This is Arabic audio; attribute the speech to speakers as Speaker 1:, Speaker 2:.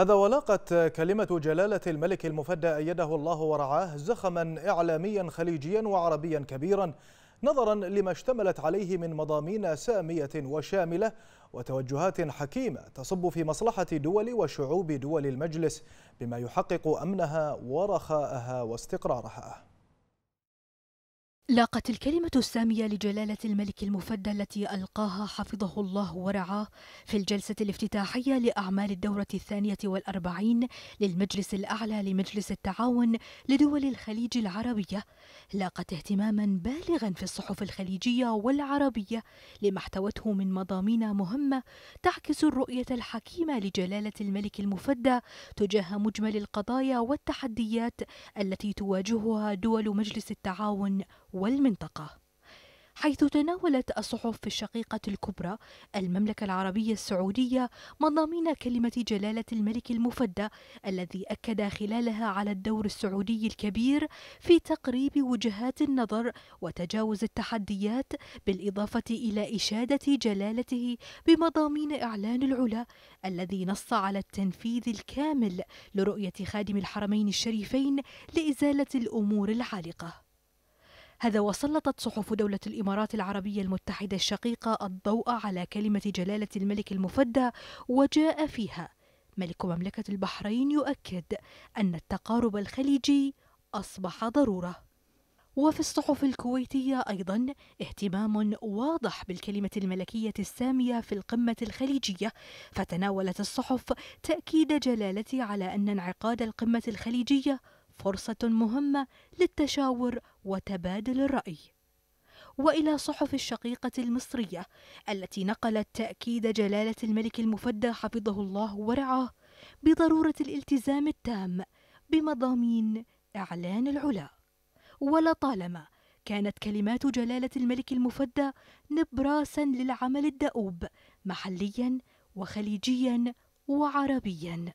Speaker 1: هذا ولاقت كلمة جلالة الملك المفدى أيده الله ورعاه زخما إعلاميا خليجيا وعربيا كبيرا نظرا لما اشتملت عليه من مضامين سامية وشاملة وتوجهات حكيمة تصب في مصلحة دول وشعوب دول المجلس بما يحقق أمنها ورخاءها واستقرارها
Speaker 2: لاقت الكلمة السامية لجلالة الملك المفدى التي ألقاها حفظه الله ورعاه في الجلسة الافتتاحية لأعمال الدورة الثانية والأربعين للمجلس الأعلى لمجلس التعاون لدول الخليج العربية لاقت اهتماما بالغا في الصحف الخليجية والعربية لما احتوته من مضامين مهمة تعكس الرؤية الحكيمة لجلالة الملك المفدى تجاه مجمل القضايا والتحديات التي تواجهها دول مجلس التعاون والمنطقة حيث تناولت الصحف الشقيقة الكبرى المملكة العربية السعودية مضامين كلمة جلالة الملك المفدى الذي أكد خلالها على الدور السعودي الكبير في تقريب وجهات النظر وتجاوز التحديات بالإضافة إلى إشادة جلالته بمضامين إعلان العلا الذي نص على التنفيذ الكامل لرؤية خادم الحرمين الشريفين لإزالة الأمور العالقة هذا وسلطت صحف دولة الإمارات العربية المتحدة الشقيقة الضوء على كلمة جلالة الملك المفدى وجاء فيها ملك مملكة البحرين يؤكد أن التقارب الخليجي أصبح ضرورة وفي الصحف الكويتية أيضا اهتمام واضح بالكلمة الملكية السامية في القمة الخليجية، فتناولت الصحف تأكيد جلالته على أن انعقاد القمة الخليجية فرصة مهمة للتشاور وتبادل الرأي والى صحف الشقيقه المصريه التي نقلت تاكيد جلاله الملك المفدى حفظه الله ورعاه بضروره الالتزام التام بمضامين اعلان العلا ولطالما كانت كلمات جلاله الملك المفدى نبراسا للعمل الدؤوب محليا وخليجيا وعربيا